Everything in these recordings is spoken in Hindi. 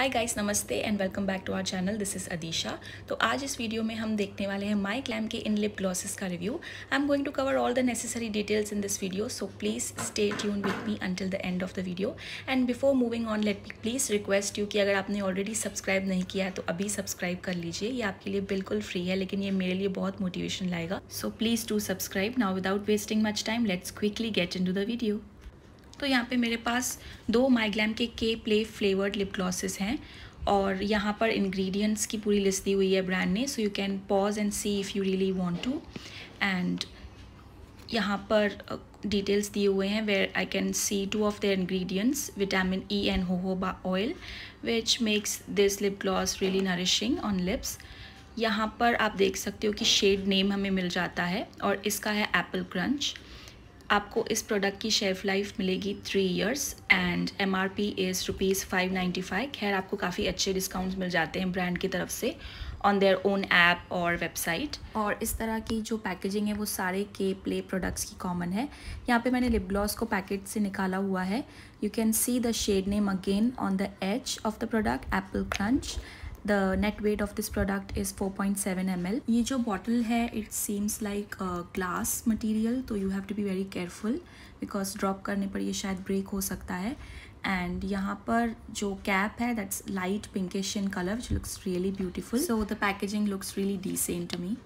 हाय गाइस नमस्ते and welcome back to our channel this is Adisha तो आज इस वीडियो में हम देखने वाले हैं माई क्लैम के इन लिप ग्लॉसेस का review I am going to cover all the necessary details in this video so please stay tune with me until the end of the video and before moving on let me please request you कि अगर आपने ऑलरेडी सब्सक्राइब नहीं किया है तो अभी सब्सक्राइब कर लीजिए ये आपके लिए बिल्कुल फ्री है लेकिन ये मेरे लिए बहुत मोटिवेशन लाएगा so please to subscribe now without wasting much time let's quickly get into the video तो यहाँ पे मेरे पास दो माइग्लैम के के प्ले फ्लेवर्ड लिप ग्लॉसेस हैं और यहाँ पर इंग्रेडिएंट्स की पूरी लिस्ट दी हुई है ब्रांड ने so you can pause and see if you really want to and यहाँ पर डिटेल्स uh, दिए हुए हैं where I can see two of their ingredients vitamin E and jojoba oil which makes this lip gloss really nourishing on lips यहाँ पर आप देख सकते हो कि शेड नेम हमें मिल जाता है और इसका है एप्पल क्रंच आपको इस प्रोडक्ट की शेल्फ लाइफ मिलेगी three years and M R P is rupees five ninety five खैर आपको काफ़ी अच्छे डिस्काउंट्स मिल जाते हैं ब्रांड की तरफ से ऑन देयर ओन ऐप और वेबसाइट और इस तरह की जो पैकेजिंग है वो सारे के प्ले प्रोडक्ट्स की कॉमन है यहाँ पे मैंने लिप ग्लॉस को पैकेट से निकाला हुआ है you can see the shade name again on the edge of the product Apple Crunch the net weight of this product is 4.7 L ये जो बॉटल है it seems like glass material तो you have to be very careful because drop करने पर ये शायद ब्रेक हो सकता है एंड यहाँ पर जो कैप है that's light pinkish in colour which looks really beautiful so the packaging looks really decent to me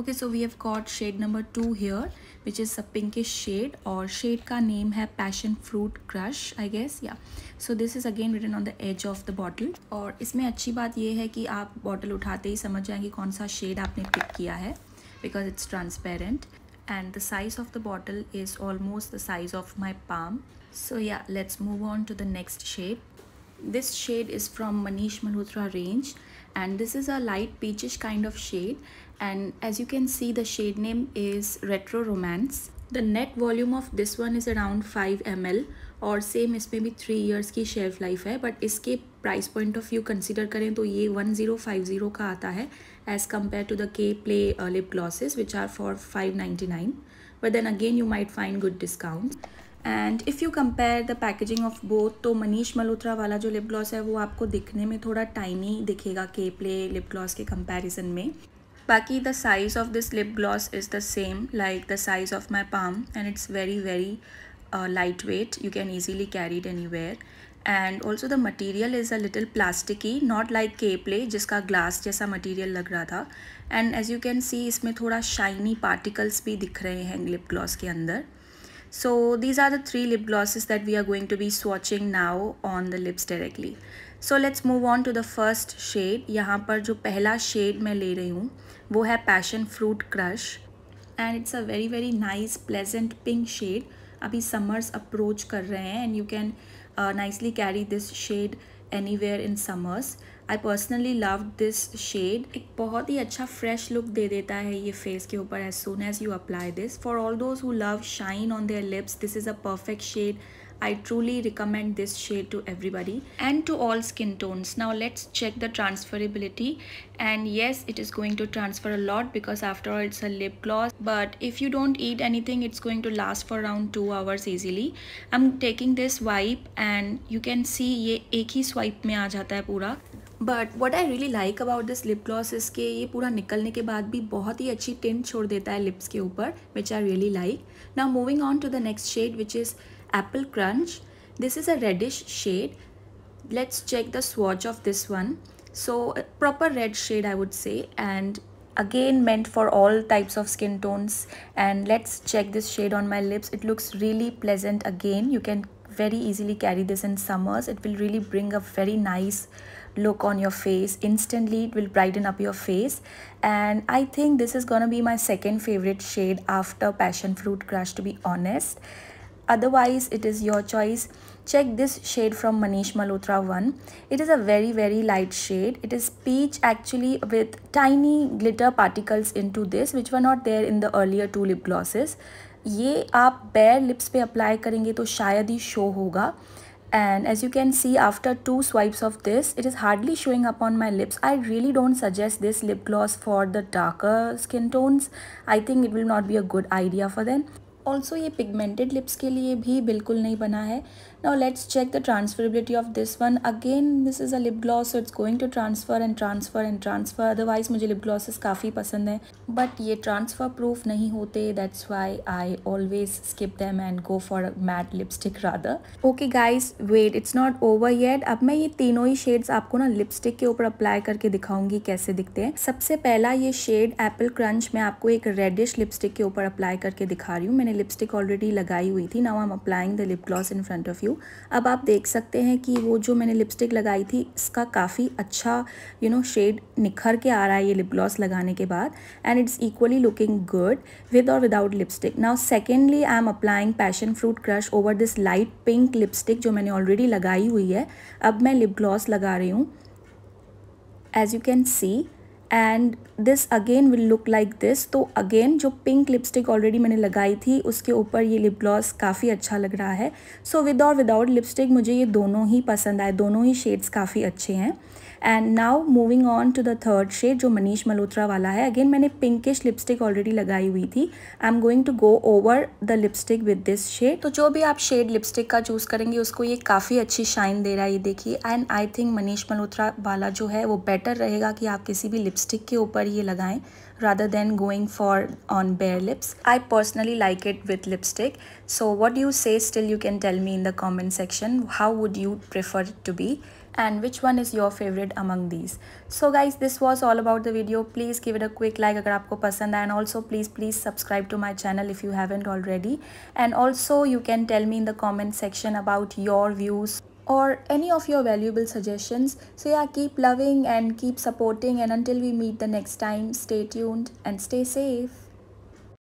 okay so we have got shade number two here which is a pinkish shade और शेड का नेम है Passion Fruit Crush I guess yeah so this is again written on the edge of the bottle और इसमें अच्छी बात यह है कि आप बॉटल उठाते ही समझ जाएंगे कौन सा शेड आपने पिक किया है because it's transparent and the size of the bottle is almost the size of my palm so ya let's move on to the next shade this shade is from Manish Malhotra range and this is a light peachish kind of shade and as you can see the shade name is Retro Romance the net volume of this one is around five M L और सेम इसमें भी थ्री इयर्स की शेल्फ लाइफ है बट इसके price point of view consider करें तो ये वन ज़ीरो फाइव ज़ीरो का आता है as compare to the K play lip glosses which are for five ninety nine but then again you might find good discount and if you compare the packaging of both तो मनीष मल्होत्रा वाला जो लिप ग्लॉस है वो आपको दिखने में थोड़ा टाइनी दिखेगा के प्ले लिप ग्लॉस के कंपेरिजन में बाकी the size of this lip gloss is the same like the size of my palm and it's very very uh, lightweight you can easily carry it anywhere and also the material is a little plasticky not like K-play जिसका glass jaisa material lag raha tha and as you can see isme thoda shiny particles bhi dikh rahe hain lip gloss ke andar so these are the three lip glosses that we are going to be swatching now on the lips directly so let's move on to the first shade yahan par jo pehla shade main le rahi hu wo hai passion fruit crush and it's a very very nice pleasant pink shade अभी समर्स अप्रोच कर रहे हैं and you can nicely carry this shade anywhere in summers I personally love this shade एक बहुत ही अच्छा फ्रेश लुक दे देता है ये फेस के ऊपर as soon as you apply this for all those who love shine on their lips this is a perfect shade I truly recommend this shade to everybody and to all skin tones. Now let's check the transferability and yes it is going to transfer a lot because after all it's a lip gloss but if you don't eat anything it's going to last for around 2 hours easily. I'm taking this wipe and you can see ये एक ही swipe में आ जाता है पूरा but what I really like about this lip gloss के ये पूरा निकलने के बाद भी बहुत ही अच्छी टिंट छोड़ देता है लिप्स के ऊपर विच आई रियली लाइक ना moving on to the next shade which is Apple Crunch. This is a reddish shade. Let's check the swatch of this one. So proper red shade I would say and again meant for all types of skin tones and let's check this shade on my lips. It looks really pleasant again. You can very easily carry this in summers. It will really bring a very nice look on your face instantly it will brighten up your face and i think this is gonna be my second favorite shade after passion fruit crush to be honest otherwise it is your choice check this shade from Manish Malhotra one it is a very very light shade it is peach actually with tiny glitter particles into this which were not there in the earlier two lip glosses ये आप bare lips पे apply करेंगे तो शायद ही show होगा and as you can see after two swipes of this it is hardly showing up on my lips i really don't suggest this lip gloss for the darker skin tones i think it will not be a good idea for them also ये पिगमेंटेड लिप्स के लिए भी बिल्कुल नहीं बना है now let's check the transferability of this one again this is a lip gloss it's going to transfer and transfer and transfer otherwise मुझे लिप ग्लॉसेस काफ़ी पसंद है बट ये ट्रांसफ़र प्रूफ नहीं होते that's why I always skip them and go for matte lipstick rather okay guys wait it's not over yet अब मैं ये तीनों ही शेड्स आपको ना लिपस्टिक के ऊपर अप्लाई करके दिखाऊंगी कैसे दिखते हैं सबसे पहला ये शेड एप्पल क्रंच मैं आपको एक रेडिश लिपस्टिक के ऊपर अप्लाई करके दिखा रही हूँ मैंने लिपस्टिक ऑलरेडी लगाई हुई थी now I am applying the lip gloss in front of you अब आप देख सकते हैं कि वो जो मैंने लिपस्टिक लगाई थी इसका काफ़ी अच्छा यू नो शेड निखर के आ रहा है ये लिप ग्लॉस लगाने के बाद and it's equally looking good with और without lipstick now secondly I am applying Passion Fruit Crush over this light pink lipstick जो मैंने ऑलरेडी लगाई हुई है अब मैं लिप ग्लॉस लगा रही हूँ as you can see and this again will look like this तो अगेन जो पिंक लिपस्टिक ऑलरेडी मैंने लगाई थी उसके ऊपर ये लिप ग्लॉस काफ़ी अच्छा लग रहा है सो विद और विदाउट लिपस्टिक मुझे ये दोनों ही पसंद आए दोनों ही शेड्स काफ़ी अच्छे हैं and now moving on to the third shade जो मनीष मल्होत्रा वाला है अगेन मैंने पिंकिश लिपस्टिक ऑलरेडी लगाई हुई थी I am going to go over the lipstick with this shade तो जो भी आप शेड लिपस्टिक का चूज़ करेंगे उसको ये काफ़ी अच्छी शाइन दे रहा है ये देखिए and I think Manish Malhotra वाला जो है वो बेटर रहेगा कि आप किसी भी लिप लिपस्टिक के ऊपर ये लगाएं rather than going for on bare lips. I personally like it with lipstick. So what do you say still you can tell me in the comment section how would you prefer it to be and which one is your favorite among these. So guys this was all about the video. Please give it a quick like अगर आपको पसंद आए and also please please subscribe to my channel if you haven't already and also you can tell me in the comment section about your views or any of your valuable suggestions. So yeah, keep loving and keep supporting and until we meet the next time, stay tuned and stay safe.